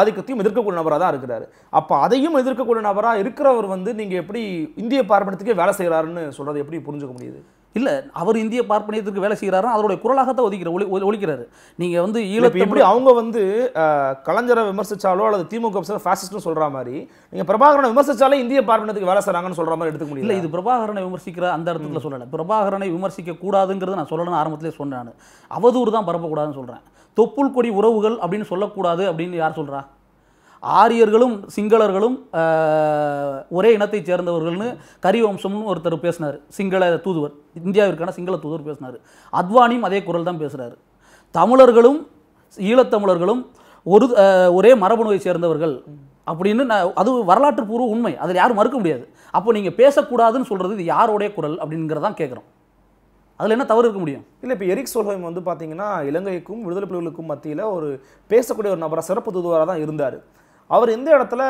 ஆதிக்கத்தையும் எதிர்க்கக்கூடிய நபராக தான் இருக்கிறாரு அப்போ அதையும் எதிர்க்கக்கூடிய நபராக இருக்கிறவர் வந்து நீங்கள் எப்படி இந்திய பார்ப்பனத்துக்கே வேலை செய்கிறாருன்னு சொல்கிறது எப்படி புரிஞ்சுக்க முடியுது இல்லை அவர் இந்திய பார்ப்பனியத்துக்கு வேலை செய்கிறாரோ அவருடைய குரலாகத்தான் ஒதுக்கிற ஒளி ஒழிக்கிறாரு நீங்கள் வந்து ஈழத்தை எப்படி அவங்க வந்து கலைஞரை விமர்சித்தாலோ அல்லது திமுக ஃபேசிஸ்ட்னு சொல்கிற மாதிரி நீங்கள் பிரபாகரனை விமர்சித்தாலே இந்திய பார்ப்பனியத்துக்கு வேலை செய்கிறாங்கன்னு சொல்கிற மாதிரி எடுத்துக்க முடியும் இது பிரபாகரனை விமர்சிக்கிற அந்த இடத்துல சொல்லலை பிரபாகரனை விமர்சிக்க கூடாதுங்கிறது நான் சொல்லணும்னு ஆரம்பத்திலே சொன்னேன் அவதூறு தான் பரப்பக்கூடாதுன்னு சொல்கிறேன் தொப்புள் கொடி உறவுகள் அப்படின்னு சொல்லக்கூடாது அப்படின்னு யார் சொல்கிறா ஆரியர்களும் சிங்களர்களும் ஒரே இனத்தைச் சேர்ந்தவர்கள்னு கரிவம்சம்னு ஒருத்தர் பேசினார் சிங்கள தூதுவர் இந்தியாவிற்கான சிங்கள தூதுவர் பேசினார் அத்வானியும் அதே குரல் தான் பேசுகிறார் தமிழர்களும் ஈழத்தமிழர்களும் ஒரு ஒரே மரபணுவை சேர்ந்தவர்கள் அப்படின்னு நான் அது வரலாற்று பூர்வ உண்மை அதில் யாரும் மறுக்க முடியாது அப்போ நீங்கள் பேசக்கூடாதுன்னு சொல்கிறது இது யாருடைய குரல் அப்படிங்கிறதான் கேட்குறோம் அதில் என்ன தவறு இருக்க முடியும் இல்லை இப்போ எரிக் சோல்ஹோம் வந்து பார்த்தீங்கன்னா இலங்கைக்கும் விடுதலை புலிகளுக்கும் மத்தியில் ஒரு பேசக்கூடிய ஒரு நபராக சிறப்பு தூதுவராக தான் இருந்தார் அவர் எந்த இடத்துல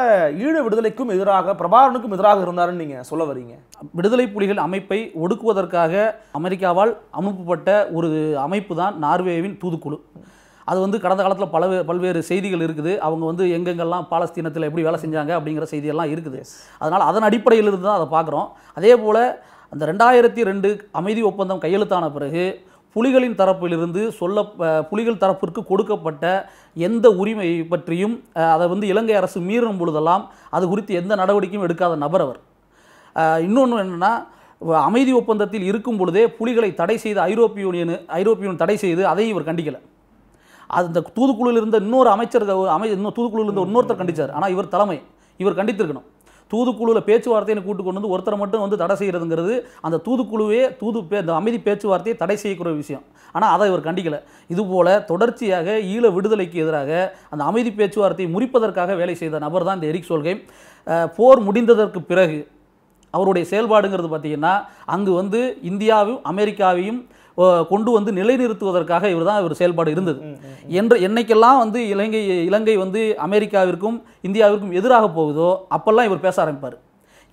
ஈழ விடுதலைக்கும் எதிராக பிரபாரனுக்கும் எதிராக இருந்தாருன்னு நீங்கள் சொல்ல வரீங்க விடுதலை புலிகள் அமைப்பை ஒடுக்குவதற்காக அமெரிக்காவால் அமைப்புப்பட்ட ஒரு அமைப்பு தான் நார்வேவின் தூதுக்குழு அது வந்து கடந்த காலத்தில் பல பல்வேறு செய்திகள் இருக்குது அவங்க வந்து எங்கெங்கெல்லாம் பாலஸ்தீனத்தில் எப்படி வேலை செஞ்சாங்க அப்படிங்கிற செய்தியெல்லாம் இருக்குது அதனால் அதன் அடிப்படையில் இருந்து தான் அதை பார்க்குறோம் அதே போல் அந்த ரெண்டாயிரத்தி ரெண்டு அமைதி ஒப்பந்தம் கையெழுத்தான பிறகு புலிகளின் தரப்பிலிருந்து சொல்ல புலிகள் தரப்பிற்கு கொடுக்கப்பட்ட எந்த உரிமை பற்றியும் அதை வந்து இலங்கை அரசு மீறும் பொழுதெல்லாம் அது குறித்து எந்த நடவடிக்கையும் எடுக்காத நபர் அவர் இன்னொன்று என்னென்னா அமைதி ஒப்பந்தத்தில் இருக்கும் பொழுதே புலிகளை தடை செய்து ஐரோப்பிய யூனியனு ஐரோப்பிய யூனியன் தடை செய்து அதை இவர் கண்டிக்கலை இந்த தூதுக்குழுவில் இருந்த இன்னொரு அமைச்சர் அமை இன்னும் தூதுக்குழுவில் இருந்த இன்னொருத்தர் கண்டித்தார் ஆனால் இவர் தலைமை இவர் கண்டித்திருக்கணும் தூதுக்குழுவில் பேச்சுவார்த்தைன்னு கூட்டு கொண்டு வந்து ஒருத்தரை மட்டும் வந்து தடை செய்கிறதுங்கிறது அந்த தூதுக்குழுவே தூது பே அந்த அமைதி பேச்சுவார்த்தையை தடை செய்யக்கூடிய விஷயம் ஆனால் அதை இவர் கண்டிக்கலை இதுபோல் தொடர்ச்சியாக ஈழ விடுதலைக்கு எதிராக அந்த அமைதி பேச்சுவார்த்தையை முறிப்பதற்காக வேலை செய்த நபர் தான் இந்த எரிக் சொல்கை போர் முடிந்ததற்கு பிறகு அவருடைய செயல்பாடுங்கிறது பார்த்திங்கன்னா அங்கு வந்து இந்தியாவும் அமெரிக்காவையும் கொண்டு வந்து நிலைநிறுத்துவதற்காக இவர் தான் இவர் செயல்பாடு இருந்தது என்று என்னைக்கெல்லாம் வந்து இலங்கை இலங்கை வந்து அமெரிக்காவிற்கும் இந்தியாவிற்கும் எதிராக போகுதோ அப்பெல்லாம் இவர் பேச ஆரம்பிப்பார்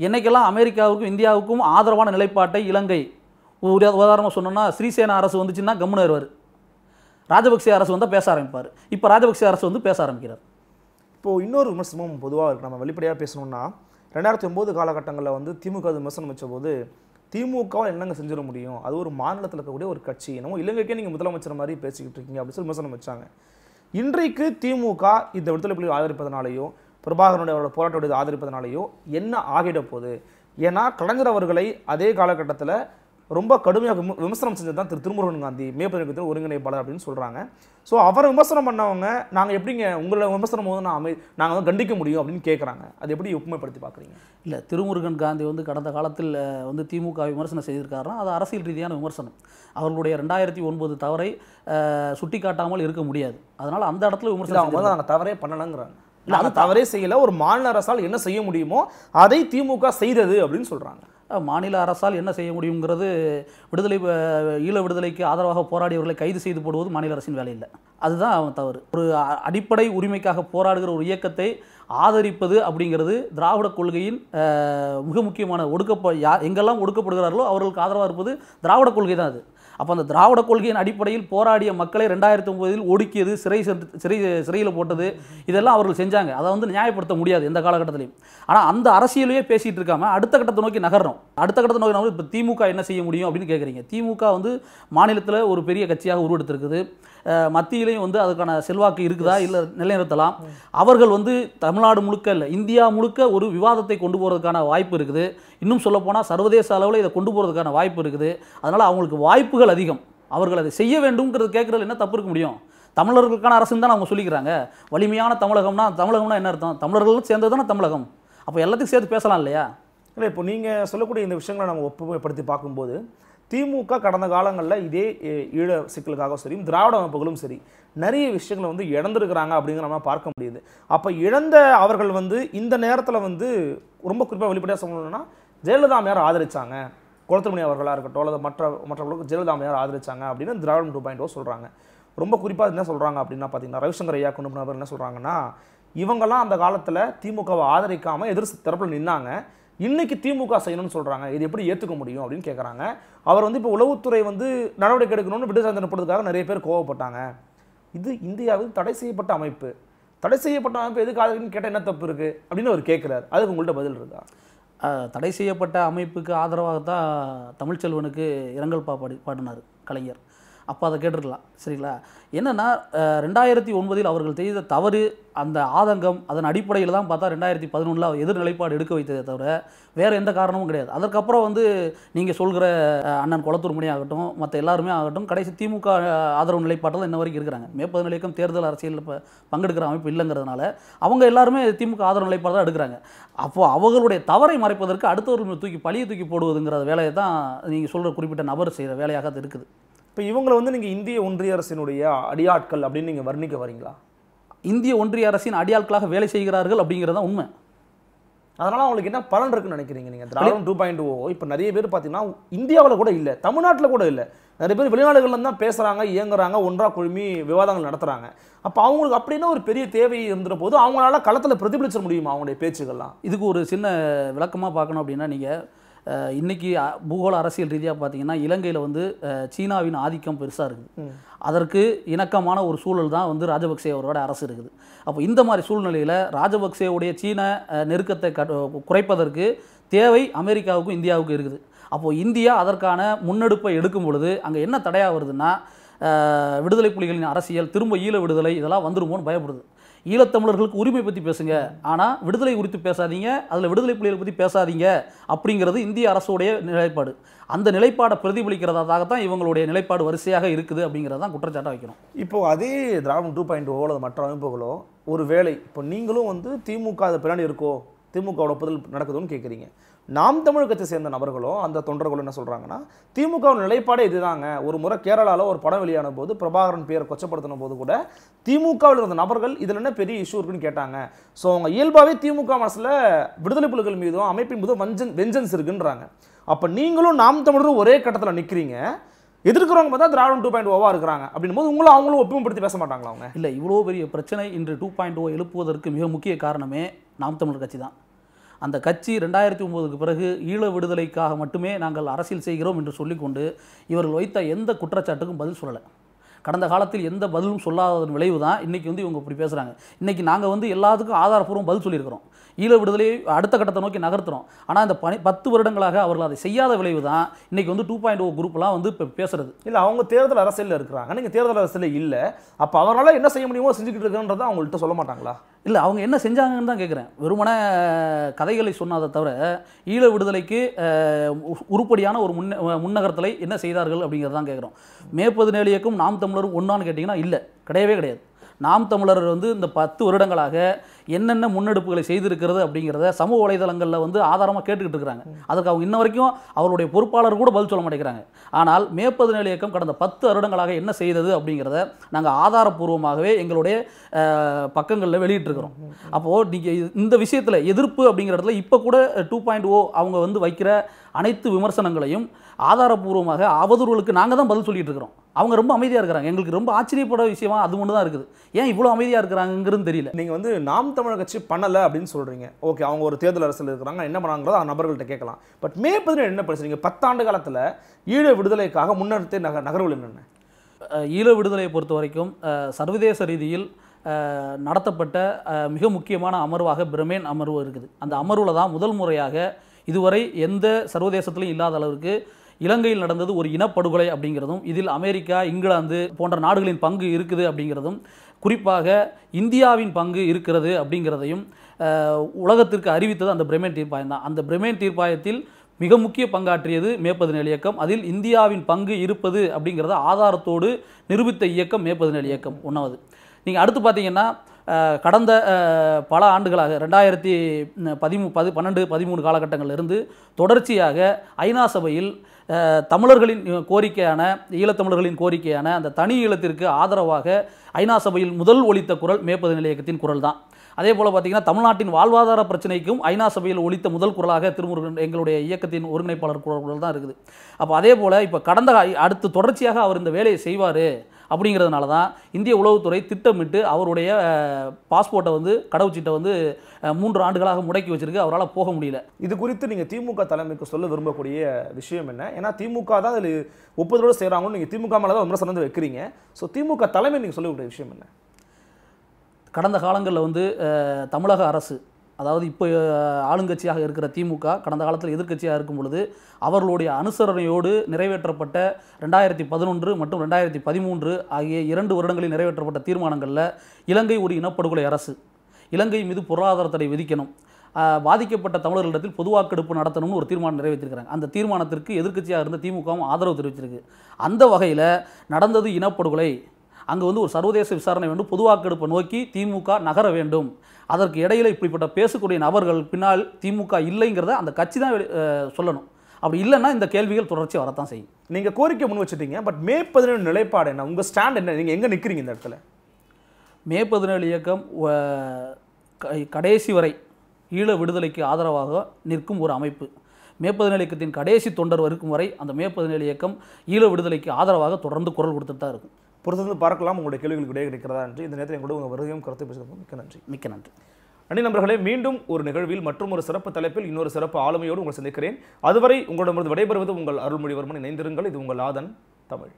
என்னைக்கெல்லாம் அமெரிக்காவுக்கும் இந்தியாவுக்கும் ஆதரவான நிலைப்பாட்டை இலங்கை ஒரு உதாரணமாக சொன்னோம்னா ஸ்ரீசேன அரசு வந்துச்சுன்னா கம்முன்னு வருவார் ராஜபக்சே அரசு வந்தால் பேச ஆரம்பிப்பார் இப்போ ராஜபக்சே அரசு வந்து பேச ஆரம்பிக்கிறார் இப்போது இன்னொரு விமர்சனமும் பொதுவாக இருக்குது நம்ம வெளிப்படையாக பேசணும்னா ரெண்டாயிரத்தி ஒம்பது காலகட்டங்களில் வந்து திமுக விமர்சனம் வச்சபோது திமுகவால் என்னங்க செஞ்சிட முடியும் அது ஒரு மாநிலத்தில் இருக்கக்கூடிய ஒரு கட்சி என்னமோ இலங்கைக்கே நீங்கள் முதலமைச்சர் மாதிரி பேசிக்கிட்டு இருக்கீங்க அப்படின்னு சொல்லி விமர்சனம் வச்சாங்க இன்றைக்கு திமுக இந்த விடுதலை புலிகள் ஆதரிப்பதனாலேயோ பிரபாகரனுடைய போராட்டத்தை ஆதரிப்பதனாலேயோ என்ன ஆகிட போகுது ஏன்னா கலைஞர் அவர்களை அதே காலகட்டத்தில் ரொம்ப கடுமையாக விமர்சனம் செஞ்சது தான் திரு திருமுருகன் காந்தி மே பதினெட்டு ஒருங்கிணைப்பாளர் அப்படின்னு சொல்கிறாங்க ஸோ அவரை விமர்சனம் பண்ணவங்க நாங்கள் எப்படிங்க உங்களை விமர்சனம் போது நான் அமை நாங்கள் வந்து கண்டிக்க முடியும் அப்படின்னு கேட்குறாங்க அது எப்படி ஒப்புமைப்படுத்தி பார்க்குறீங்க இல்லை திருமுருகன் காந்தி வந்து கடந்த காலத்தில் வந்து திமுக விமர்சனம் செய்திருக்காருன்னா அது அரசியல் ரீதியான விமர்சனம் அவர்களுடைய ரெண்டாயிரத்தி ஒன்பது தவறை சுட்டி காட்டாமல் இருக்க முடியாது அதனால் அந்த இடத்துல விமர்சனம் அவங்க நாங்கள் தவறே பண்ணலைங்கிறாங்க நாங்கள் தவறே செய்யலை ஒரு மாநில அரசால் என்ன செய்ய முடியுமோ அதை திமுக செய்தது அப்படின்னு சொல்கிறாங்க மாநில அரசால் என்ன செய்ய முடியுங்கிறது விடுதலை ஈழ விடுதலைக்கு ஆதரவாக போராடியவர்களை கைது செய்து போடுவது மாநில அரசின் வேலை இல்லை அதுதான் அவன் தவறு ஒரு அடிப்படை உரிமைக்காக போராடுகிற ஒரு இயக்கத்தை ஆதரிப்பது அப்படிங்கிறது திராவிட கொள்கையின் மிக முக்கியமான ஒடுக்கப்ப யார் எங்கெல்லாம் ஒடுக்கப்படுகிறார்களோ அவர்களுக்கு ஆதரவாக இருப்பது திராவிட கொள்கை தான் அது அப்போ அந்த திராவிட கொள்கையின் அடிப்படையில் போராடிய மக்களை ரெண்டாயிரத்தி ஒம்பதில் ஒடுக்கியது சிறை சிறை சிறையில் போட்டது இதெல்லாம் அவர்கள் செஞ்சாங்க அதை வந்து நியாயப்படுத்த முடியாது எந்த காலகட்டத்திலையும் ஆனால் அந்த அரசியலையே பேசிகிட்டு இருக்காமல் அடுத்த கட்டத்தை நோக்கி நகர்றோம் அடுத்த கட்டத்தை நோக்கி நகரும் இப்போ திமுக என்ன செய்ய முடியும் அப்படின்னு கேட்குறீங்க திமுக வந்து மாநிலத்தில் ஒரு பெரிய கட்சியாக உருவெடுத்திருக்குது மத்தியிலையும் வந்து அதுக்கான செல்வாக்கு இருக்குதா இல்லை நிலைநிறுத்தலாம் அவர்கள் வந்து தமிழ்நாடு முழுக்க இல்லை இந்தியா முழுக்க ஒரு விவாதத்தை கொண்டு போகிறதுக்கான வாய்ப்பு இருக்குது இன்னும் சொல்லப்போனால் சர்வதேச அளவில் இதை கொண்டு போகிறதுக்கான வாய்ப்பு இருக்குது அதனால் அவங்களுக்கு வாய்ப்புகள் அதிகம் அவர்கள் அதை செய்ய வேண்டும்ங்கிறது கேட்குறது என்ன தப்பு இருக்க முடியும் தமிழர்களுக்கான அரசுன்னு தான் அவங்க சொல்லிக்கிறாங்க வலிமையான தமிழகம்னா தமிழகம்னா என்ன அர்த்தம் தமிழர்களும் சேர்ந்தது தானே தமிழகம் அப்போ எல்லாத்துக்கும் சேர்த்து பேசலாம் இல்லையா இல்லை இப்போ நீங்கள் சொல்லக்கூடிய இந்த விஷயங்களை நம்ம ஒப்புமைப்படுத்தி பார்க்கும்போது திமுக கடந்த காலங்களில் இதே ஈழ சிக்கலுக்காக சரி திராவிட அமைப்புகளும் சரி நிறைய விஷயங்களை வந்து இழந்திருக்கிறாங்க அப்படிங்கிற நம்ம பார்க்க முடியுது அப்போ இழந்த அவர்கள் வந்து இந்த நேரத்தில் வந்து ரொம்ப குறிப்பாக வெளிப்படையாக சொல்லணும்னா ஜெயலலிதா அம்மையார் ஆதரித்தாங்க குளத்துமணி அவர்களாக இருக்கட்டும் அல்லது மற்ற மற்றவர்களுக்கு ஜெயலலிதா அம்மையார் ஆதரித்தாங்க அப்படின்னு திராவிடம் டூ பாயிண்ட் ஓ சொல்கிறாங்க ரொம்ப குறிப்பாக என்ன சொல்கிறாங்க அப்படின்னா பார்த்தீங்கன்னா ரவிசங்கர் ஐயா கொண்டு நபர் என்ன சொல்கிறாங்கன்னா இவங்கெல்லாம் அந்த காலத்தில் திமுகவை ஆதரிக்காமல் எதிர் தரப்பில் நின்னாங்க இன்றைக்கி திமுக செய்யணும்னு சொல்கிறாங்க இது எப்படி ஏற்றுக்க முடியும் அப்படின்னு கேட்குறாங்க அவர் வந்து இப்போ உளவுத்துறை வந்து நடவடிக்கை எடுக்கணும்னு விடுதலை நிறைய பேர் கோவப்பட்டாங்க இது இந்தியாவில் தடை செய்யப்பட்ட அமைப்பு தடை செய்யப்பட்ட அமைப்பு எதுக்கு கேட்டால் என்ன தப்பு இருக்குது அப்படின்னு அவர் கேட்குறாரு அதுக்கு உங்கள்கிட்ட பதில் இருக்கா தடை செய்யப்பட்ட அமைப்புக்கு ஆதரவாகத்தான் தமிழ்ச்செல்வனுக்கு இரங்கல் பா பாடி பாடினார் கலைஞர் அப்போ அதை கேட்டுருக்கலாம் சரிங்களா என்னென்னா ரெண்டாயிரத்தி ஒன்பதில் அவர்கள் செய்த தவறு அந்த ஆதங்கம் அதன் அடிப்படையில் தான் பார்த்தா ரெண்டாயிரத்தி பதினொன்றில் எதிர் நிலைப்பாடு எடுக்க வைத்ததை தவிர வேறு எந்த காரணமும் கிடையாது அதற்கப்புறம் வந்து நீங்கள் சொல்கிற அண்ணன் குளத்தூர் மணி ஆகட்டும் மற்ற எல்லாருமே ஆகட்டும் கடைசி திமுக ஆதரவு நிலைப்பாட்டில் இன்ன வரைக்கும் இருக்கிறாங்க மே பதினேழுக்கும் தேர்தல் அரசியலில் இப்போ பங்கெடுக்கிற அமைப்பு இல்லைங்கிறதுனால அவங்க எல்லாருமே திமுக ஆதரவு நிலைப்பாடு தான் எடுக்கிறாங்க அப்போது அவர்களுடைய தவறை மறைப்பதற்கு அடுத்தவர்கள் தூக்கி பழியை தூக்கி போடுவதுங்கிற வேலையை தான் நீங்கள் சொல்கிற குறிப்பிட்ட நபர் செய்கிற வேலையாக இருக்குது இப்போ இவங்களை வந்து நீங்கள் இந்திய ஒன்றிய அரசினுடைய அடியாட்கள் அப்படின்னு நீங்கள் வர்ணிக்க வரீங்களா இந்திய ஒன்றிய அரசின் அடியாட்களாக வேலை செய்கிறார்கள் அப்படிங்கிறது உண்மை அதனால் அவங்களுக்கு என்ன பலன் இருக்குன்னு நினைக்கிறீங்க நீங்கள் டூ பாயிண்ட் ஓ இப்போ நிறைய பேர் பார்த்தீங்கன்னா இந்தியாவில் கூட இல்லை தமிழ்நாட்டில் கூட இல்லை நிறைய பேர் வெளிநாடுகளில் தான் பேசுகிறாங்க இயங்குறாங்க ஒன்றாக குழுமி விவாதங்கள் நடத்துகிறாங்க அப்போ அவங்களுக்கு அப்படின்னா ஒரு பெரிய தேவை இருந்த போது அவங்களால களத்தில் பிரதிபலிச்சிட முடியுமா அவங்களுடைய பேச்சுகள்லாம் இதுக்கு ஒரு சின்ன விளக்கமாக பார்க்கணும் அப்படின்னா நீங்கள் இன்றைக்கி பூகோள அரசியல் ரீதியாக பார்த்திங்கன்னா இலங்கையில் வந்து சீனாவின் ஆதிக்கம் பெருசாக இருக்குது அதற்கு இணக்கமான ஒரு சூழல் தான் வந்து ராஜபக்சே அவரோட அரசு இருக்குது அப்போ இந்த மாதிரி சூழ்நிலையில் ராஜபக்சேவுடைய சீன நெருக்கத்தை குறைப்பதற்கு தேவை அமெரிக்காவுக்கும் இந்தியாவுக்கும் இருக்குது அப்போது இந்தியா அதற்கான முன்னெடுப்பை எடுக்கும் பொழுது அங்கே என்ன தடையாக வருதுன்னா விடுதலை புலிகளின் அரசியல் திரும்ப ஈழ விடுதலை இதெல்லாம் வந்துருமோன்னு பயப்படுது ஈழத்தமிழர்களுக்கு உரிமை பற்றி பேசுங்க ஆனால் விடுதலை குறித்து பேசாதீங்க அதில் விடுதலை புலிகள் பற்றி பேசாதீங்க அப்படிங்கிறது இந்திய அரசுடைய நிலைப்பாடு அந்த நிலைப்பாடை பிரதிபலிக்கிறதாகத்தான் இவங்களுடைய நிலைப்பாடு வரிசையாக இருக்குது அப்படிங்கிறது தான் குற்றச்சாட்டாக வைக்கணும் இப்போ அதே திராவிடம் டூ பாயிண்ட் ஓ மற்ற அமைப்புகளோ ஒரு வேலை இப்போ நீங்களும் வந்து திமுக அதை பின்னாடி இருக்கோ திமுகவோட ஒப்புதல் நடக்குதுன்னு கேட்குறீங்க நாம் தமிழகத்தை சேர்ந்த நபர்களும் அந்த தொண்டர்களோ என்ன சொல்கிறாங்கன்னா திமுக நிலைப்பாடே இதுதாங்க ஒரு முறை கேரளாவில் ஒரு படம் வெளியான போது பிரபாகரன் பேரை கொச்சப்படுத்தின போது கூட திமுகவில் இருந்த நபர்கள் இதில் என்ன பெரிய இஷ்யூ இருக்குன்னு கேட்டாங்க ஸோ அவங்க இயல்பாகவே திமுக மனசில் விடுதலை புலிகள் மீதும் அமைப்பின் மீதும் வஞ்சன் வெஞ்சன்ஸ் இருக்குன்றாங்க அப்போ நீங்களும் நாம் தமிழரும் ஒரே கட்டத்தில் நிற்கிறீங்க எதிர்க்கிறவங்க பார்த்தா திராவிடம் டூ பாயிண்ட் ஓவாக இருக்கிறாங்க அப்படின்னும் போது உங்களும் அவங்களும் ஒப்புமைப்படுத்தி பேச மாட்டாங்களா அவங்க இல்லை இவ்வளோ பெரிய பிரச்சனை இன்று டூ பாயிண்ட் ஓ எழுப்புவதற்கு மிக முக்கிய காரணமே நாம் தமிழர் கட்சி தான் அந்த கட்சி ரெண்டாயிரத்தி ஒம்போதுக்கு பிறகு ஈழ விடுதலைக்காக மட்டுமே நாங்கள் அரசியல் செய்கிறோம் என்று சொல்லிக்கொண்டு இவர்கள் வைத்த எந்த குற்றச்சாட்டுக்கும் பதில் சொல்லலை கடந்த காலத்தில் எந்த பதிலும் சொல்லாததன் விளைவு தான் இன்றைக்கி வந்து இவங்க இப்படி பேசுகிறாங்க இன்றைக்கி நாங்கள் வந்து எல்லாத்துக்கும் ஆதாரப்பூர்வம் பதில் சொல்லியிருக்கிறோம் ஈழ விடுதலையை அடுத்த கட்டத்தை நோக்கி நகர்த்துறோம் ஆனால் இந்த பனி பத்து வருடங்களாக அவர்கள் அதை செய்யாத விளைவு தான் இன்றைக்கி வந்து டூ பாயிண்ட் ஓ குரூப்லாம் வந்து இப்போ பேசுறது இல்லை அவங்க தேர்தல் அரசியலில் இருக்கிறாங்க நீங்கள் தேர்தல் அரசியலில் இல்லை அப்போ அவரால் என்ன செய்ய முடியுமோ செஞ்சுக்கிட்டு இருக்கன்றதை அவங்கள்ட்ட சொல்ல மாட்டாங்களா இல்லை அவங்க என்ன செஞ்சாங்கன்னு தான் கேட்குறேன் வெறுமன கதைகளை சொன்னதை தவிர ஈழ விடுதலைக்கு உருப்படியான ஒரு முன்ன முன்னகரத்தலை என்ன செய்தார்கள் அப்படிங்கிறது தான் கேட்குறோம் மே நேலியக்கும் நாம் தமிழரும் ஒன்றான்னு கேட்டிங்கன்னா இல்லை கிடையவே கிடையாது நாம் தமிழர் வந்து இந்த பத்து வருடங்களாக என்னென்ன முன்னெடுப்புகளை செய்திருக்கிறது அப்படிங்கிறத சமூக வலைதளங்களில் வந்து ஆதாரமாக கேட்டுக்கிட்டு இருக்கிறாங்க அதுக்கு அவங்க இன்ன வரைக்கும் அவருடைய பொறுப்பாளர் கூட பதில் சொல்ல மாட்டேங்கிறாங்க ஆனால் மேப்பது நிலை இயக்கம் கடந்த பத்து வருடங்களாக என்ன செய்தது அப்படிங்கிறத நாங்கள் ஆதாரப்பூர்வமாகவே எங்களுடைய பக்கங்களில் வெளியிட்டிருக்கிறோம் அப்போது நீங்கள் இந்த விஷயத்தில் எதிர்ப்பு அப்படிங்கிற இடத்துல இப்போ கூட டூ பாயிண்ட் ஓ அவங்க வந்து வைக்கிற அனைத்து விமர்சனங்களையும் ஆதாரபூர்வமாக அவதூறுகளுக்கு நாங்கள் தான் பதில் சொல்லிட்டு இருக்கிறோம் அவங்க ரொம்ப அமைதியாக இருக்கிறாங்க எங்களுக்கு ரொம்ப ஆச்சரியப்பட விஷயமா அது ஒன்று தான் இருக்குது ஏன் இவ்வளோ அமைதியாக இருக்கிறாங்கிறது தெரியல நீங்கள் வந்து நாம் தமிழர் கட்சி பண்ணலை அப்படின்னு சொல்கிறீங்க ஓகே அவங்க ஒரு தேர்தல் அரசில் இருக்கிறாங்க என்ன பண்ணாங்கிறத அவங்க நபர்கள்ட்ட கேட்கலாம் பட் மே பதினேழு என்ன படிச்சுறீங்க பத்தாண்டு காலத்தில் ஈழ விடுதலைக்காக முன்னெடுத்து நக நகர்வுகள் என்னென்ன ஈழ விடுதலையை பொறுத்த வரைக்கும் சர்வதேச ரீதியில் நடத்தப்பட்ட மிக முக்கியமான அமர்வாக பிரமேன் அமர்வு இருக்குது அந்த அமர்வில் தான் முதல் முறையாக இதுவரை எந்த சர்வதேசத்திலையும் இல்லாத அளவிற்கு இலங்கையில் நடந்தது ஒரு இனப்படுகொலை அப்படிங்கிறதும் இதில் அமெரிக்கா இங்கிலாந்து போன்ற நாடுகளின் பங்கு இருக்குது அப்படிங்கிறதும் குறிப்பாக இந்தியாவின் பங்கு இருக்கிறது அப்படிங்கிறதையும் உலகத்திற்கு அறிவித்தது அந்த பிரமேன் தீர்ப்பாயம் தான் அந்த பிரமேன் தீர்ப்பாயத்தில் மிக முக்கிய பங்காற்றியது நிலை இயக்கம் அதில் இந்தியாவின் பங்கு இருப்பது அப்படிங்கிறத ஆதாரத்தோடு நிரூபித்த இயக்கம் நிலை இயக்கம் ஒன்றாவது நீங்கள் அடுத்து பார்த்தீங்கன்னா கடந்த பல ஆண்டுகளாக ரெண்டாயிரத்தி பதிமூ பது பன்னெண்டு பதிமூணு காலகட்டங்களிலிருந்து தொடர்ச்சியாக ஐநா சபையில் தமிழர்களின் கோரிக்கையான ஈழத்தமிழர்களின் கோரிக்கையான அந்த தனி ஈழத்திற்கு ஆதரவாக ஐநா சபையில் முதல் ஒழித்த குரல் மேற்பது நிலையத்தின் குரல் தான் அதே போல் பார்த்தீங்கன்னா தமிழ்நாட்டின் வாழ்வாதார பிரச்சனைக்கும் ஐநா சபையில் ஒழித்த முதல் குரலாக திருமுருகன் எங்களுடைய இயக்கத்தின் ஒருங்கிணைப்பாளர் குரல் தான் இருக்குது அப்போ அதே போல் இப்போ கடந்த அடுத்து தொடர்ச்சியாக அவர் இந்த வேலையை செய்வார் அப்படிங்கிறதுனால தான் இந்திய உளவுத்துறை திட்டமிட்டு அவருடைய பாஸ்போர்ட்டை வந்து கடவுச்சீட்டை வந்து மூன்று ஆண்டுகளாக முடக்கி வச்சிருக்கு அவரால் போக முடியல இது குறித்து நீங்கள் திமுக தலைமைக்கு சொல்ல விரும்பக்கூடிய விஷயம் என்ன ஏன்னா திமுக தான் அதில் ஒப்புதலோடு செய்கிறாங்கன்னு நீங்கள் திமுக மேலே தான் விமர்சனம் வைக்கிறீங்க ஸோ திமுக தலைமை நீங்கள் சொல்லக்கூடிய விஷயம் என்ன கடந்த காலங்களில் வந்து தமிழக அரசு அதாவது இப்போ ஆளுங்கட்சியாக இருக்கிற திமுக கடந்த காலத்தில் எதிர்க்கட்சியாக இருக்கும் பொழுது அவர்களுடைய அனுசரணையோடு நிறைவேற்றப்பட்ட ரெண்டாயிரத்தி பதினொன்று மற்றும் ரெண்டாயிரத்தி பதிமூன்று ஆகிய இரண்டு வருடங்களில் நிறைவேற்றப்பட்ட தீர்மானங்களில் இலங்கை ஒரு இனப்படுகொலை அரசு இலங்கை மீது பொருளாதார தடை விதிக்கணும் பாதிக்கப்பட்ட தமிழர்களிடத்தில் பொது வாக்கெடுப்பு நடத்தணும்னு ஒரு தீர்மானம் நிறைவேற்றிருக்காங்க அந்த தீர்மானத்திற்கு எதிர்க்கட்சியாக இருந்த திமுகவும் ஆதரவு தெரிவிச்சிருக்கு அந்த வகையில் நடந்தது இனப்படுகொலை அங்கே வந்து ஒரு சர்வதேச விசாரணை வேண்டும் பொதுவாக்கெடுப்பை நோக்கி திமுக நகர வேண்டும் அதற்கு இடையில் இப்படிப்பட்ட பேசக்கூடிய நபர்கள் பின்னால் திமுக இல்லைங்கிறத அந்த கட்சி தான் சொல்லணும் அப்படி இல்லைன்னா இந்த கேள்விகள் தொடர்ச்சி வரத்தான் செய்யும் நீங்கள் கோரிக்கை முன் வச்சுட்டீங்க பட் மே பதினேழு நிலைப்பாடு என்ன உங்கள் ஸ்டாண்ட் என்ன நீங்கள் எங்கே நிற்கிறீங்க இந்த இடத்துல மே பதினேழு இயக்கம் கடைசி வரை ஈழ விடுதலைக்கு ஆதரவாக நிற்கும் ஒரு அமைப்பு மே பதினேழு இயக்கத்தின் கடைசி தொண்டர் வரைக்கும் வரை அந்த மே பதினேழு இயக்கம் ஈழ விடுதலைக்கு ஆதரவாக தொடர்ந்து குரல் கொடுத்துட்டு தான் இருக்கும் பொறுத்திருந்து பார்க்கலாம் உங்களுடைய கேள்விகளுக்கு இடையே கிடைக்கிறதா என்று இந்த நேரத்தில் எங்களோட உங்கள் வருகையும் கருத்து பேசுகிறதுக்கு மிக்க நன்றி மிக்க நன்றி அணி நண்பர்களே மீண்டும் ஒரு நிகழ்வில் மற்றும் ஒரு சிறப்பு தலைப்பில் இன்னொரு சிறப்பு ஆளுமையோடு உங்களை சந்திக்கிறேன் அதுவரை உங்களிடமிருந்து விடைபெறுவது உங்கள் அருள்மொழிவர்மன் இணைந்திருங்கள் இது உங்கள் ஆதன் தமிழ்